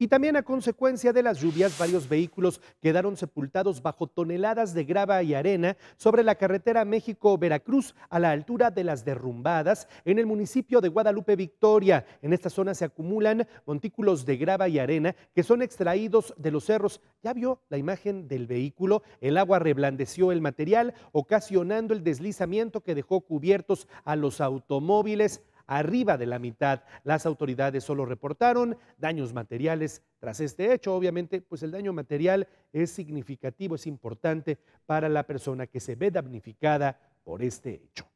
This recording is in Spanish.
y también a consecuencia de las lluvias varios vehículos quedaron sepultados bajo toneladas de grava y arena sobre la carretera México-Veracruz a la altura de las derrumbadas en el municipio de Guadalupe Victoria. En esta zona se acumulan montículos de grava y arena que son extraídos de los cerros. Ya vio la imagen del vehículo, el agua reblandeció el material ocasionando el deslizamiento que dejó cubiertos a los automóviles arriba de la mitad. Las autoridades solo reportaron daños materiales tras este hecho. Obviamente, pues el daño material es significativo, es importante para la persona que se ve damnificada por este hecho.